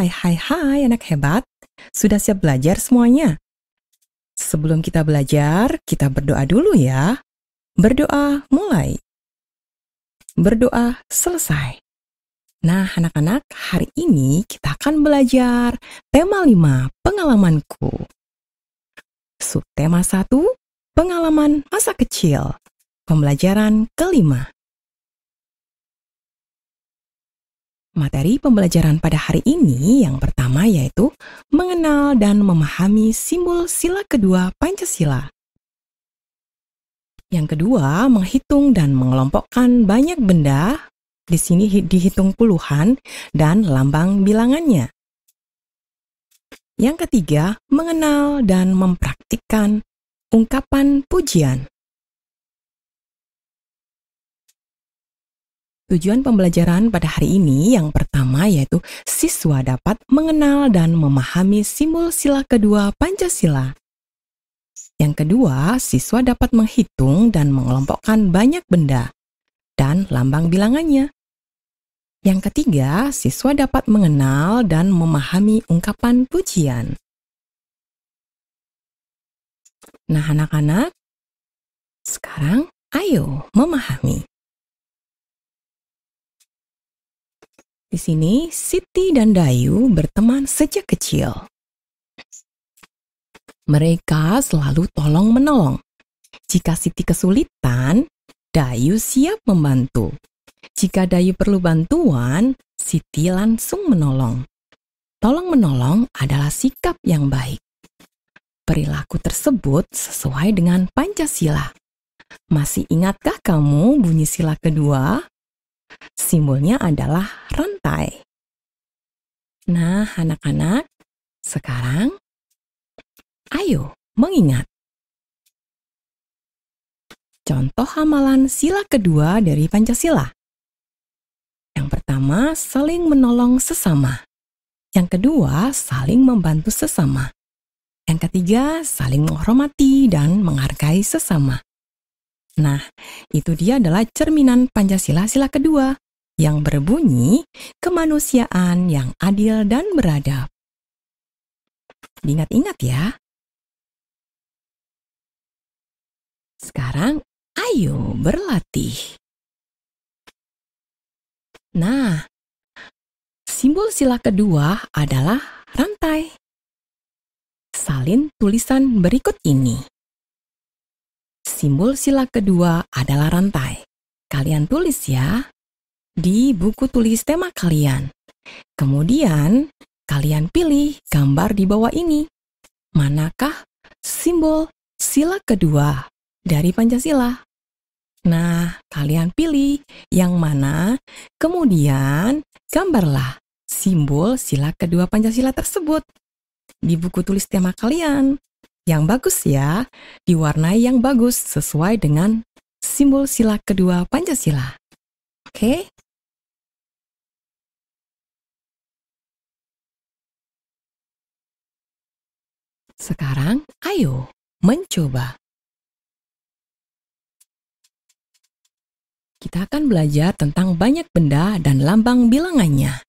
Hai hai hai anak hebat, sudah siap belajar semuanya? Sebelum kita belajar, kita berdoa dulu ya. Berdoa mulai. Berdoa selesai. Nah, anak-anak, hari ini kita akan belajar tema 5, pengalamanku. Subtema 1, pengalaman masa kecil. Pembelajaran kelima. Materi pembelajaran pada hari ini yang pertama yaitu mengenal dan memahami simbol sila kedua Pancasila. Yang kedua, menghitung dan mengelompokkan banyak benda, di sini dihitung puluhan, dan lambang bilangannya. Yang ketiga, mengenal dan mempraktikkan ungkapan pujian. Tujuan pembelajaran pada hari ini yang pertama yaitu siswa dapat mengenal dan memahami simbol sila kedua Pancasila. Yang kedua, siswa dapat menghitung dan mengelompokkan banyak benda dan lambang bilangannya. Yang ketiga, siswa dapat mengenal dan memahami ungkapan pujian. Nah, anak-anak, sekarang ayo memahami. Di sini, Siti dan Dayu berteman sejak kecil. Mereka selalu tolong-menolong. Jika Siti kesulitan, Dayu siap membantu. Jika Dayu perlu bantuan, Siti langsung menolong. Tolong-menolong adalah sikap yang baik. Perilaku tersebut sesuai dengan Pancasila. Masih ingatkah kamu bunyi sila kedua? Simbolnya adalah rantai. Nah, anak-anak, sekarang ayo mengingat. Contoh amalan sila kedua dari Pancasila. Yang pertama, saling menolong sesama. Yang kedua, saling membantu sesama. Yang ketiga, saling menghormati dan menghargai sesama. Nah, itu dia adalah cerminan Pancasila sila kedua yang berbunyi kemanusiaan yang adil dan beradab. ingat ingat ya. Sekarang, ayo berlatih. Nah, simbol sila kedua adalah rantai. Salin tulisan berikut ini. Simbol sila kedua adalah rantai. Kalian tulis ya di buku tulis tema kalian. Kemudian, kalian pilih gambar di bawah ini. Manakah simbol sila kedua dari Pancasila? Nah, kalian pilih yang mana, kemudian gambarlah simbol sila kedua Pancasila tersebut di buku tulis tema kalian yang bagus ya, diwarnai yang bagus sesuai dengan simbol sila kedua Pancasila. Oke? Sekarang, ayo mencoba. Kita akan belajar tentang banyak benda dan lambang bilangannya.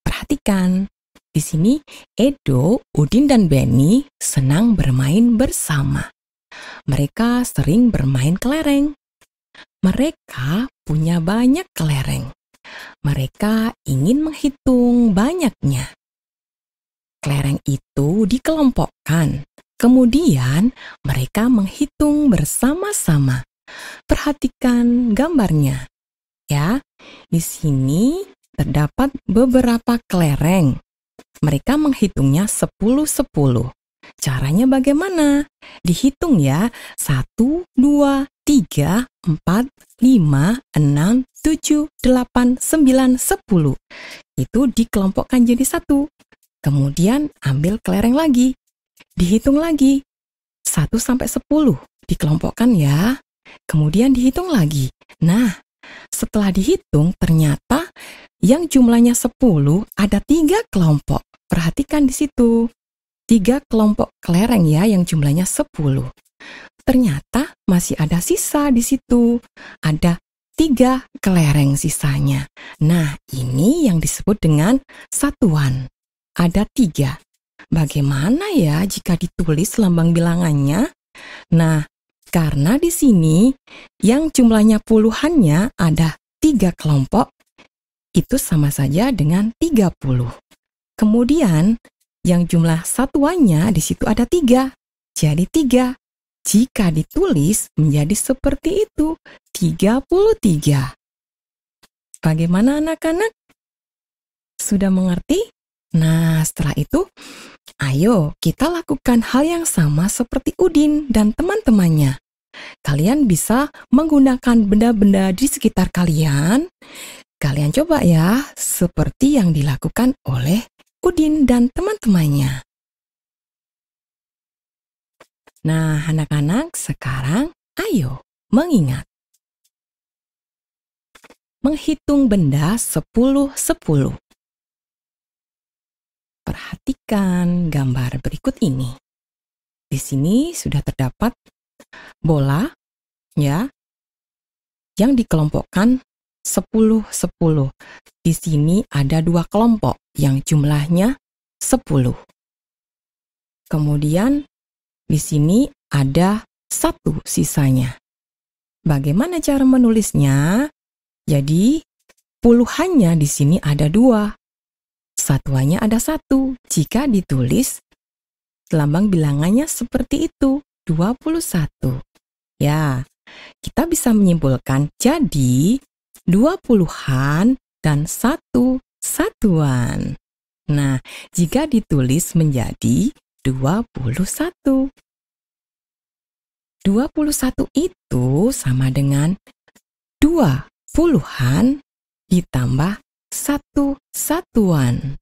Perhatikan, di sini, Edo, Udin, dan Benny senang bermain bersama. Mereka sering bermain kelereng. Mereka punya banyak kelereng. Mereka ingin menghitung banyaknya. Kelereng itu dikelompokkan, kemudian mereka menghitung bersama-sama. Perhatikan gambarnya ya. Di sini terdapat beberapa kelereng mereka menghitungnya 10-10. Caranya bagaimana? Dihitung ya. 1, 2, 3, 4, 5, 6, 7, 8, 9, 10. Itu dikelompokkan jadi satu. Kemudian ambil kelereng lagi. Dihitung lagi. 1 sampai 10 dikelompokkan ya. Kemudian dihitung lagi. Nah, setelah dihitung ternyata yang jumlahnya 10 ada tiga kelompok. Perhatikan di situ. Tiga kelompok kelereng ya yang jumlahnya 10. Ternyata masih ada sisa di situ. Ada tiga kelereng sisanya. Nah, ini yang disebut dengan satuan. Ada tiga. Bagaimana ya jika ditulis lambang bilangannya? Nah, karena di sini yang jumlahnya puluhannya ada tiga kelompok, itu sama saja dengan 30. Kemudian, yang jumlah satuannya di situ ada tiga, jadi tiga. Jika ditulis menjadi seperti itu, 33. Bagaimana anak-anak? Sudah mengerti? Nah, setelah itu, ayo kita lakukan hal yang sama seperti Udin dan teman-temannya. Kalian bisa menggunakan benda-benda di sekitar kalian Kalian coba ya, seperti yang dilakukan oleh Udin dan teman-temannya. Nah, anak-anak, sekarang ayo mengingat. Menghitung benda 10-10. Perhatikan gambar berikut ini. Di sini sudah terdapat bola ya yang dikelompokkan 10-10. Di sini ada dua kelompok yang jumlahnya 10. Kemudian di sini ada satu sisanya. Bagaimana cara menulisnya? Jadi, puluhannya di sini ada dua. Satuannya ada satu. Jika ditulis, lambang bilangannya seperti itu, 21. Ya, kita bisa menyimpulkan, jadi dua puluhan, dan satu satuan. Nah, jika ditulis menjadi dua Dua puluh satu. puluh satu itu sama dengan dua puluhan ditambah satu satuan.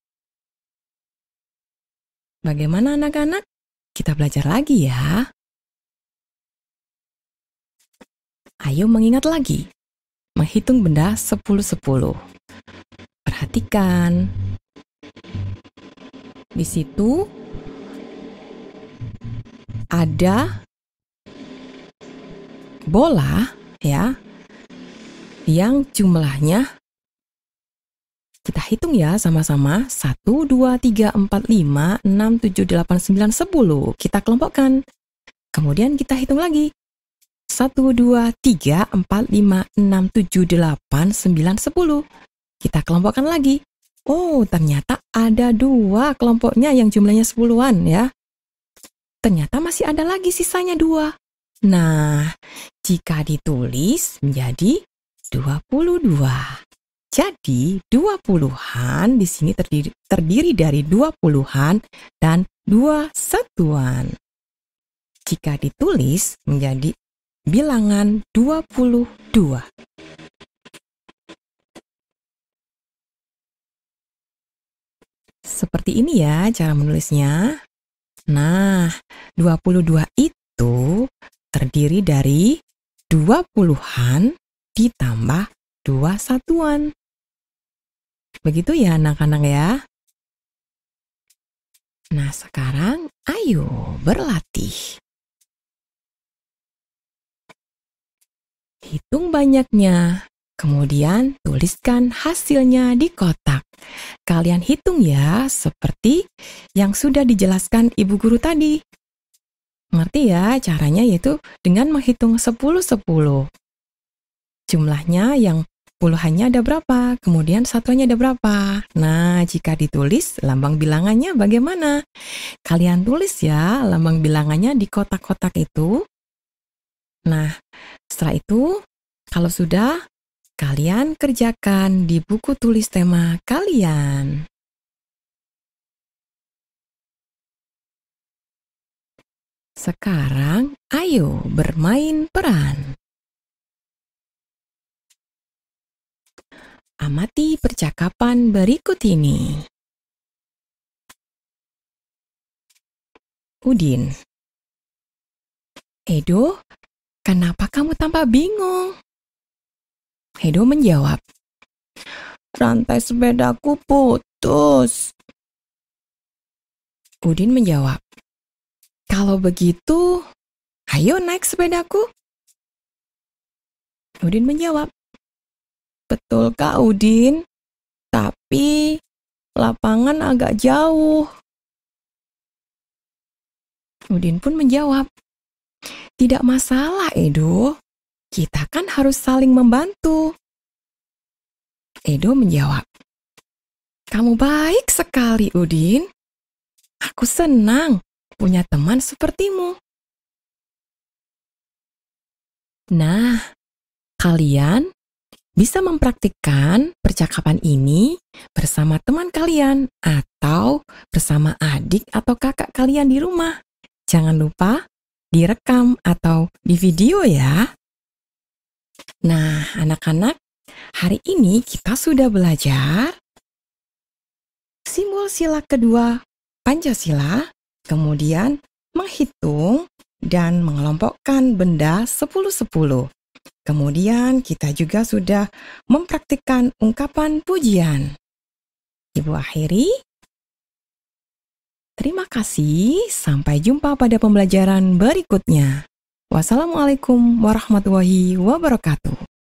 Bagaimana anak-anak? Kita belajar lagi ya. Ayo mengingat lagi menghitung benda 10-10. Perhatikan. Di situ ada bola ya yang jumlahnya kita hitung ya sama-sama 1, 2, 3, 4, 5, 6, 7, 8, 9, 10 kita kelompokkan kemudian kita hitung lagi satu dua tiga empat lima enam tujuh delapan sembilan sepuluh Kita kelompokkan lagi. Oh, ternyata ada dua kelompoknya yang jumlahnya sepuluhan ya. Ternyata masih ada lagi sisanya dua. Nah, jika ditulis menjadi dua puluh dua Jadi, dua puluhan di sini terdiri, terdiri dari dua puluhan dan dua satuan. Jika ditulis menjadi Bilangan 22 Seperti ini ya cara menulisnya. Nah, 22 itu terdiri dari 20 an ditambah 2 satuan. Begitu ya anak-anak ya. Nah sekarang ayo berlatih. Hitung banyaknya, kemudian tuliskan hasilnya di kotak. Kalian hitung ya, seperti yang sudah dijelaskan ibu guru tadi. Ngerti ya, caranya yaitu dengan menghitung 10-10. Jumlahnya yang puluhannya ada berapa, kemudian satuannya ada berapa. Nah, jika ditulis, lambang bilangannya bagaimana? Kalian tulis ya lambang bilangannya di kotak-kotak itu, Nah, setelah itu, kalau sudah, kalian kerjakan di buku tulis tema kalian. Sekarang, ayo bermain peran. Amati percakapan berikut ini. Udin Edo Kenapa kamu tampak bingung? Hedo menjawab, Rantai sepedaku putus. Udin menjawab, Kalau begitu, ayo naik sepedaku. Udin menjawab, Betul Kak Udin, tapi lapangan agak jauh. Udin pun menjawab, tidak masalah, Edo. Kita kan harus saling membantu. Edo menjawab, "Kamu baik sekali, Udin. Aku senang punya teman sepertimu." Nah, kalian bisa mempraktikkan percakapan ini bersama teman kalian atau bersama adik atau kakak kalian di rumah. Jangan lupa direkam atau di video ya. Nah, anak-anak, hari ini kita sudah belajar simbol sila kedua Pancasila, kemudian menghitung dan mengelompokkan benda 10-10. Kemudian kita juga sudah mempraktikkan ungkapan pujian. Ibu akhiri Terima kasih, sampai jumpa pada pembelajaran berikutnya. Wassalamualaikum warahmatullahi wabarakatuh.